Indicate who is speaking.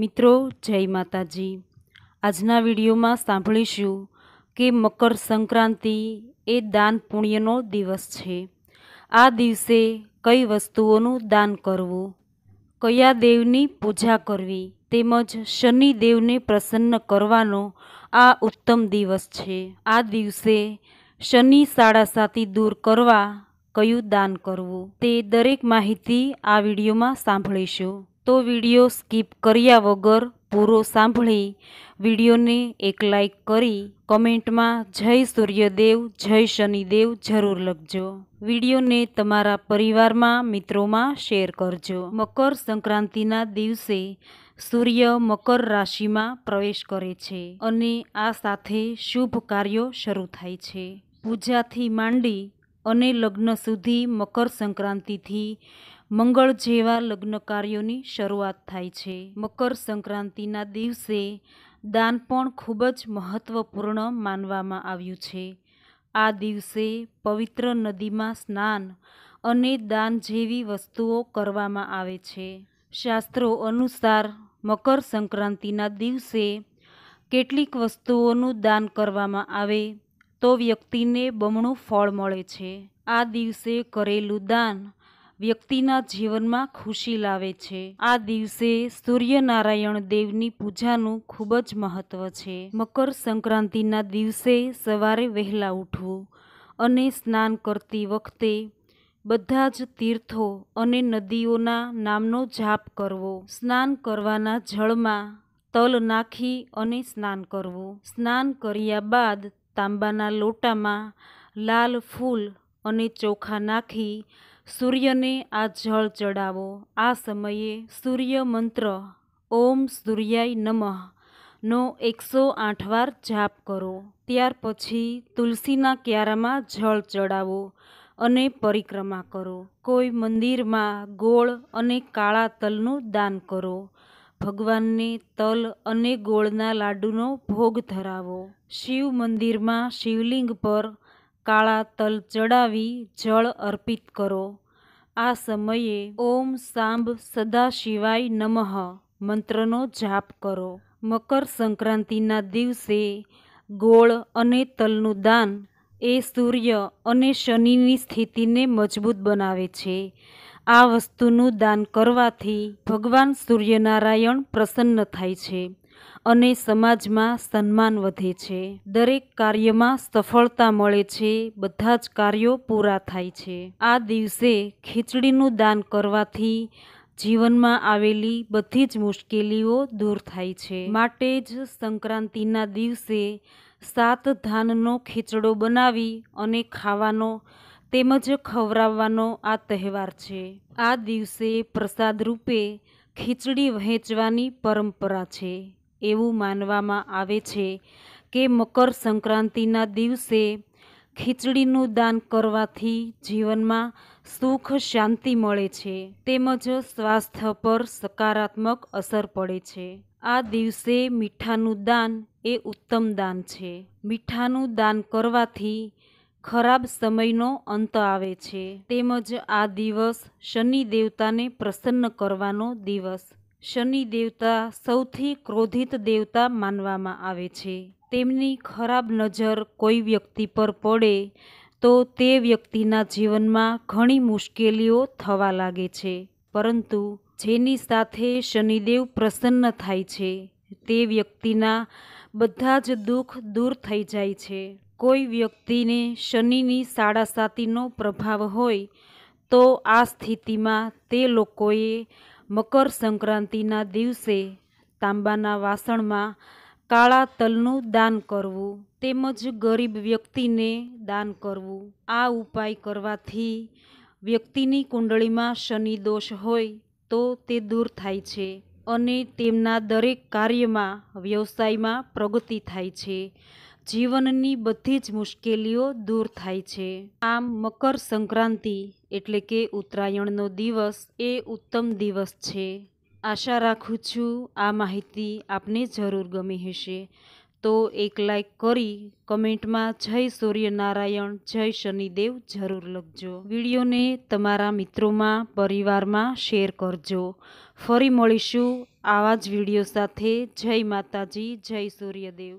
Speaker 1: મિત્રો જય માતાજી આજના વિડીયોમાં સાંભળીશું કે મકર સંક્રાંતિ એ દાન પુણ્યનો દિવસ છે આ દિવસે કઈ વસ્તુઓનું દાન કરવું કયા દેવની પૂજા કરવી તેમજ શનિ દેવને પ્રસન્ન કરવાનો આ ઉત્તમ દિવસ છે આ દિવસે શનિ સાડા સાતી દૂર કરવા કયું દાન કરવું તે દરેક માહિતી આ વિડીયોમાં સાંભળીશું તો વિડીયો સ્કીપ કર્યા વગર પૂરો સાંભળી વિડીયોને એક લાઈક કરી કમેન્ટમાં જય સૂર્યદેવ જય શનિદેવ જરૂર લખજો વિડીયોને તમારા પરિવારમાં મિત્રોમાં શેર કરજો મકર સંક્રાંતિના દિવસે સૂર્ય મકર રાશિમાં પ્રવેશ કરે છે અને આ સાથે શુભ કાર્યો શરૂ થાય છે પૂજાથી માંડી અને લગ્ન સુધી મકર સંક્રાંતિથી મંગળ જેવા લગ્ન કાર્યોની શરૂઆત થાય છે મકર સંક્રાંતિના દિવસે દાન પણ ખૂબ જ મહત્ત્વપૂર્ણ માનવામાં આવ્યું છે આ દિવસે પવિત્ર નદીમાં સ્નાન અને દાન જેવી વસ્તુઓ કરવામાં આવે છે શાસ્ત્રો અનુસાર મકર સંક્રાંતિના દિવસે કેટલીક વસ્તુઓનું દાન કરવામાં આવે તો વ્યક્તિને બમણું ફળ મળે છે આ દિવસે કરેલું દાન વ્યક્તિના જીવનમાં ખુશી લાવે છે આ દિવસે સૂર્યનારાયણ દેવની પૂજાનું ખૂબ જ મહત્વ છે મકર સંક્રાંતિના દિવસે સવારે વહેલા ઉઠવું અને સ્નાન કરતી વખતે બધા જ તીર્થો અને નદીઓના નામનો જાપ કરવો સ્નાન કરવાના જળમાં તલ નાખી અને સ્નાન કરવું સ્નાન કર્યા બાદ તાંબાના લોટામાં લાલ ફૂલ અને ચોખા નાખી સૂર્યને આ જળ ચડાવો આ સમયે સૂર્ય મંત્ર ઓમ સૂર્યાય નમઃ નો એકસો આઠ વાર જાપ કરો ત્યાર પછી તુલસીના ક્યારામાં જળ ચડાવો અને પરિક્રમા કરો કોઈ મંદિરમાં ગોળ અને કાળા તલનું દાન કરો ભગવાનને તલ અને ગોળના લાડુનો ભોગ ધરાવો શિવ મંદિરમાં શિવલિંગ પર કાળા તલ ચડાવી જળ અર્પિત કરો આ સમયે ઓમ સાંબ સદાશિવાય નમઃ મંત્રનો જાપ કરો મકર સંક્રાંતિના દિવસે ગોળ અને તલનું દાન એ સૂર્ય અને શનિની સ્થિતિને મજબૂત બનાવે છે આ વસ્તુનું દાન કરવાથી ભગવાન સૂર્યનારાયણ પ્રસન્ન થાય છે અને સમાજમાં સન્માન વધે છે દરેક કાર્યમાં સફળતા મળે છે બધા જ કાર્યો પૂરા થાય છે આ દિવસે ખીચડીનું દાન કરવાથી જીવનમાં આવેલી બધી જ મુશ્કેલીઓ દૂર થાય છે માટે જ સંક્રાંતિના દિવસે સાત ધાનનો ખીચડો બનાવી અને ખાવાનો તેમજ ખવરાવવાનો આ તહેવાર છે આ દિવસે પ્રસાદ રૂપે ખીચડી વહેંચવાની પરંપરા છે એવું માનવામાં આવે છે કે મકર સંક્રાંતિના દિવસે ખીચડીનું દાન કરવાથી જીવનમાં સુખ શાંતિ મળે છે તેમજ સ્વાસ્થ્ય પર સકારાત્મક અસર પડે છે આ દિવસે મીઠાનું દાન એ ઉત્તમ દાન છે મીઠાનું દાન કરવાથી ખરાબ સમયનો અંત આવે છે તેમજ આ દિવસ શનિ દેવતાને પ્રસન્ન કરવાનો દિવસ શનિ દેવતા સૌથી ક્રોધિત દેવતા માનવામાં આવે છે તેમની ખરાબ નજર કોઈ વ્યક્તિ પર પડે તો તે વ્યક્તિના જીવનમાં ઘણી મુશ્કેલીઓ થવા લાગે છે પરંતુ જેની સાથે શનિદેવ પ્રસન્ન થાય છે તે વ્યક્તિના બધા જ દુઃખ દૂર થઈ જાય છે કોઈ વ્યક્તિને શનિની સાડાસાતીનો પ્રભાવ હોય તો આ સ્થિતિમાં તે લોકોએ મકર સંક્રાંતિના દિવસે તાંબાના વાસણમાં કાળા તલનું દાન કરવું તેમજ ગરીબ વ્યક્તિને દાન કરવું આ ઉપાય કરવાથી વ્યક્તિની કુંડળીમાં શનિ દોષ હોય તો તે દૂર થાય છે અને તેમના દરેક કાર્યમાં વ્યવસાયમાં પ્રગતિ થાય છે જીવનની બધી જ મુશ્કેલીઓ દૂર થાય છે આમ મકર સંક્રાંતિ એટલે કે ઉત્તરાયણનો દિવસ એ ઉત્તમ દિવસ છે આશા રાખું છું આ માહિતી આપને જરૂર ગમી હશે તો એક લાઈક કરી કમેન્ટમાં જય સૂર્યનારાયણ જય શનિદેવ જરૂર લખજો વિડીયોને તમારા મિત્રોમાં પરિવારમાં શેર કરજો ફરી મળીશું આવા જ વિડીયો સાથે જય માતાજી જય સૂર્યદેવ